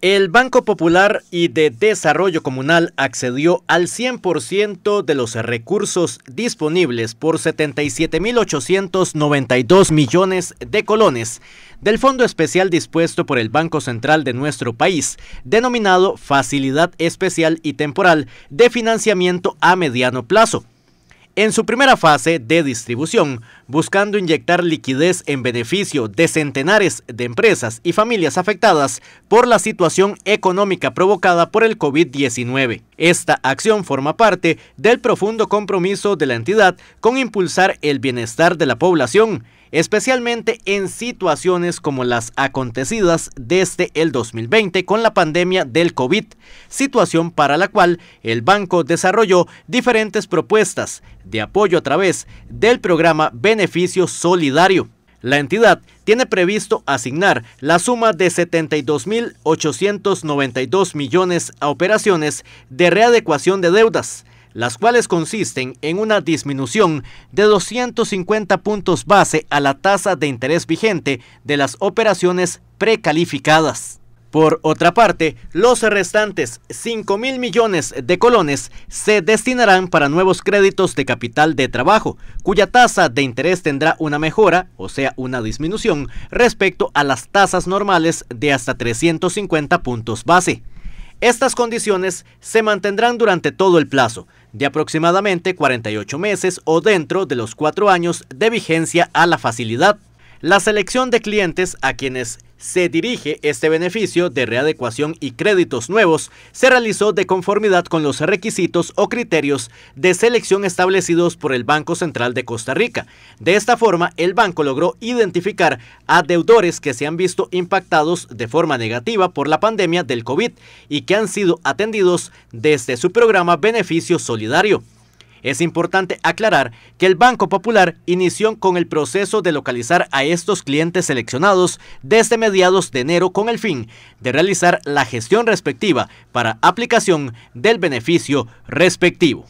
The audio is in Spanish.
El Banco Popular y de Desarrollo Comunal accedió al 100% de los recursos disponibles por 77.892 millones de colones del fondo especial dispuesto por el Banco Central de nuestro país, denominado Facilidad Especial y Temporal de Financiamiento a Mediano Plazo en su primera fase de distribución, buscando inyectar liquidez en beneficio de centenares de empresas y familias afectadas por la situación económica provocada por el COVID-19. Esta acción forma parte del profundo compromiso de la entidad con impulsar el bienestar de la población especialmente en situaciones como las acontecidas desde el 2020 con la pandemia del COVID, situación para la cual el banco desarrolló diferentes propuestas de apoyo a través del programa Beneficio Solidario. La entidad tiene previsto asignar la suma de 72.892 millones a operaciones de readecuación de deudas, las cuales consisten en una disminución de 250 puntos base a la tasa de interés vigente de las operaciones precalificadas. Por otra parte, los restantes 5 mil millones de colones se destinarán para nuevos créditos de capital de trabajo, cuya tasa de interés tendrá una mejora, o sea, una disminución, respecto a las tasas normales de hasta 350 puntos base. Estas condiciones se mantendrán durante todo el plazo, de aproximadamente 48 meses o dentro de los cuatro años de vigencia a la facilidad. La selección de clientes a quienes se dirige este beneficio de readecuación y créditos nuevos se realizó de conformidad con los requisitos o criterios de selección establecidos por el Banco Central de Costa Rica. De esta forma, el banco logró identificar a deudores que se han visto impactados de forma negativa por la pandemia del COVID y que han sido atendidos desde su programa Beneficio Solidario. Es importante aclarar que el Banco Popular inició con el proceso de localizar a estos clientes seleccionados desde mediados de enero con el fin de realizar la gestión respectiva para aplicación del beneficio respectivo.